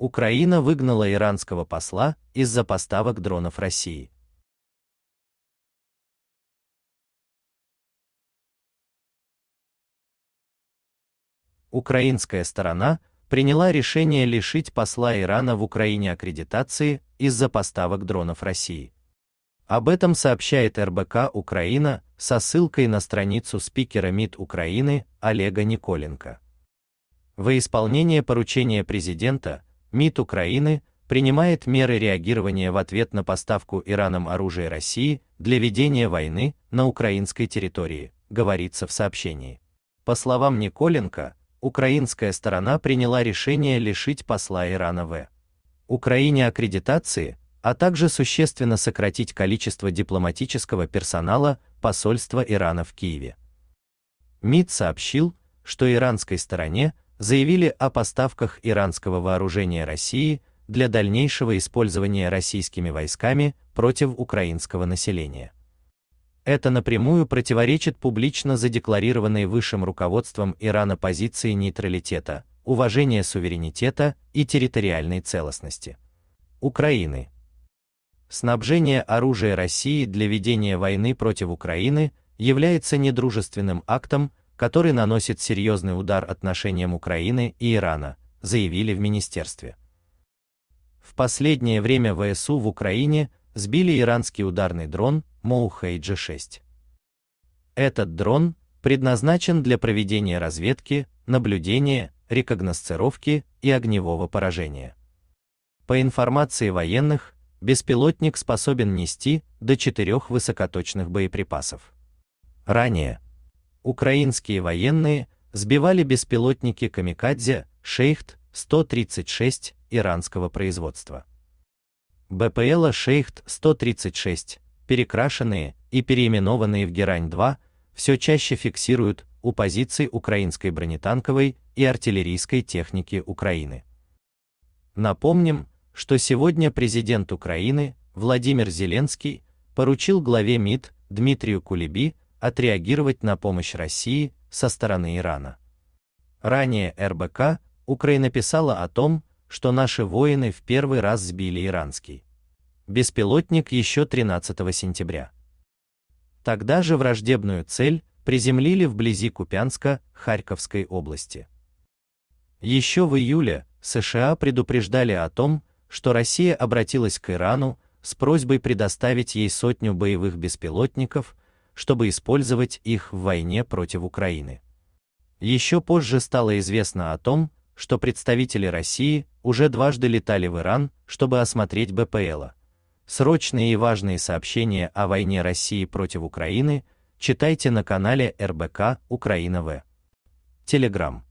Украина выгнала иранского посла из-за поставок дронов России. Украинская сторона приняла решение лишить посла Ирана в Украине аккредитации из-за поставок дронов России. Об этом сообщает РБК Украина со ссылкой на страницу спикера МИД Украины Олега Николенко. Во исполнение поручения президента МИД Украины принимает меры реагирования в ответ на поставку Ираном оружия России для ведения войны на украинской территории, говорится в сообщении. По словам Николенко, украинская сторона приняла решение лишить посла Ирана в Украине аккредитации, а также существенно сократить количество дипломатического персонала посольства Ирана в Киеве. МИД сообщил, что иранской стороне заявили о поставках иранского вооружения России для дальнейшего использования российскими войсками против украинского населения. Это напрямую противоречит публично задекларированной высшим руководством Ирана позиции нейтралитета, уважения суверенитета и территориальной целостности. Украины. Снабжение оружия России для ведения войны против Украины является недружественным актом, который наносит серьезный удар отношениям Украины и Ирана, заявили в министерстве. В последнее время ВСУ в Украине сбили иранский ударный дрон Моухейджи-6. Этот дрон предназначен для проведения разведки, наблюдения, рекогносцировки и огневого поражения. По информации военных, беспилотник способен нести до четырех высокоточных боеприпасов. Ранее Украинские военные сбивали беспилотники «Камикадзе» «Шейхт-136» иранского производства. БПЛа «Шейхт-136», перекрашенные и переименованные в «Герань-2», все чаще фиксируют у позиций украинской бронетанковой и артиллерийской техники Украины. Напомним, что сегодня президент Украины Владимир Зеленский поручил главе МИД Дмитрию Кулеби отреагировать на помощь России со стороны Ирана. Ранее РБК Украина писала о том, что наши воины в первый раз сбили иранский беспилотник еще 13 сентября. Тогда же враждебную цель приземлили вблизи Купянска, Харьковской области. Еще в июле США предупреждали о том, что Россия обратилась к Ирану с просьбой предоставить ей сотню боевых беспилотников чтобы использовать их в войне против Украины. Еще позже стало известно о том, что представители России уже дважды летали в Иран, чтобы осмотреть БПЛ. Срочные и важные сообщения о войне России против Украины читайте на канале РБК Украина В. Телеграм.